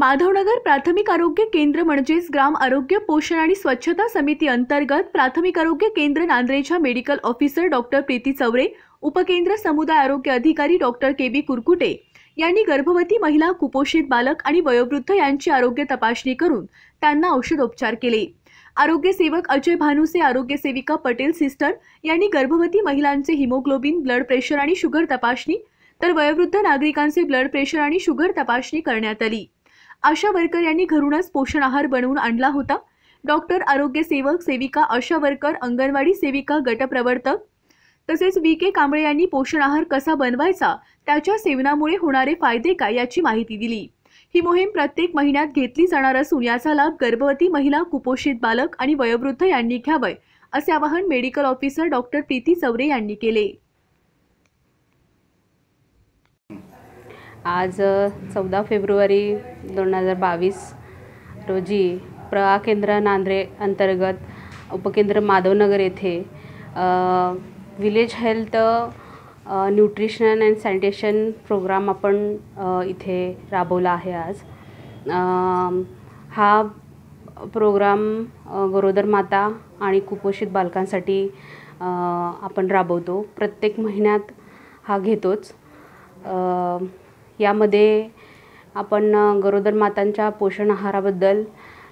माधवनगर प्राथमिक आरोग्य केंद्र म्हणजेच ग्राम आरोग्य पोषण आणि स्वच्छता समिती अंतर्गत प्राथमिक आरोग्य केंद्र नांद्रेच्या medical officer doctor Preeti Chavare उपकेंद्र समुदाय आरोग्य अधिकारी डॉक्टर के बी कुरकुटे यांनी गर्भवती महिला कुपोषित बालक आणि वयोवृद्ध यांची आरोग्य तपासणी करून त्यांना औषधोपचार केले आरोग्य सेवक अजय भानुसे आरोग्य सेविका पटेल सिस्टर यांनी गर्भवती महिलांचे हिमोग्लोबिन ब्लड प्रेशर आणि शुगर तपासणी तर वयोवृद्ध नागरिकांचे ब्लड प्रेशर आणि शुगर तपासणी करण्यात आली आशा वर्कर यांनी घरूनच पोषण आहार बनवून आणला होता डॉक्टर आरोग्य सेवक सेविका आशा वर्कर अंगणवाडी सेविका गटप्रवर्तक तसेच व्ही के कांबळे यांनी पोषण आहार कसा बनवायचा त्याच्या सेवनामुळे होणारे फायदे काय याची माहिती दिली ही मोहीम प्रत्येक महिन्यात घेतली जाणार असून याचा लाभ गर्भवती महिला कुपोषित बालक आणि वयोवृद्ध यांनी घ्यावं असे आवाहन medical officer doctor Preeti Chaure यांनी केले आज चौदा फेब्रुवारी दोन हजार बावीस रोजी प्रवा केंद्र नांद्रे अंतर्गत उपकेंद्र माधवनगर येथे village health nutrition and sanitation programme आपण इथे राबवला आहे आज हा प्रोग्राम गरोदर माता आणि कुपोषित बालकांसाठी आपण राबवतो प्रत्येक महिन्यात हा घेतोच यामध्ये आपण गरोदर मातांच्या पोषण आहाराबद्दल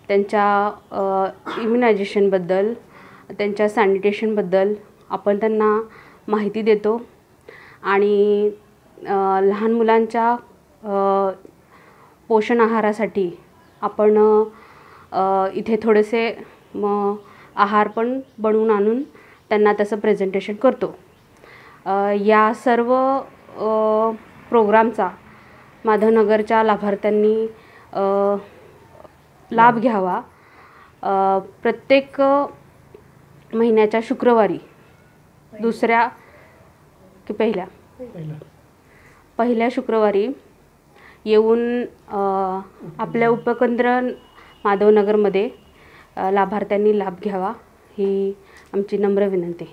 त्यांच्या इम्युनायझेशनबद्दल त्यांच्या सॅनिटेशनबद्दल आपण त्यांना माहिती देतो आणि लहान मुलांच्या पोषण आहारासाठी आपण इथे थोडेसे म आहार पण बनवून आणून त्यांना तसं प्रेझेंटेशन करतो या सर्व प्रोग्रामचा माधवनगरच्या लाभार्थ्यांनी लाभ घ्यावा प्रत्येक महिन्याच्या शुक्रवारी दुसऱ्या की पहिल्या पहिल्या शुक्रवारी येऊन आपल्या उपकेंद्र माधवनगरमध्ये लाभार्थ्यांनी लाभ घ्यावा ही आमची नम्र विनंती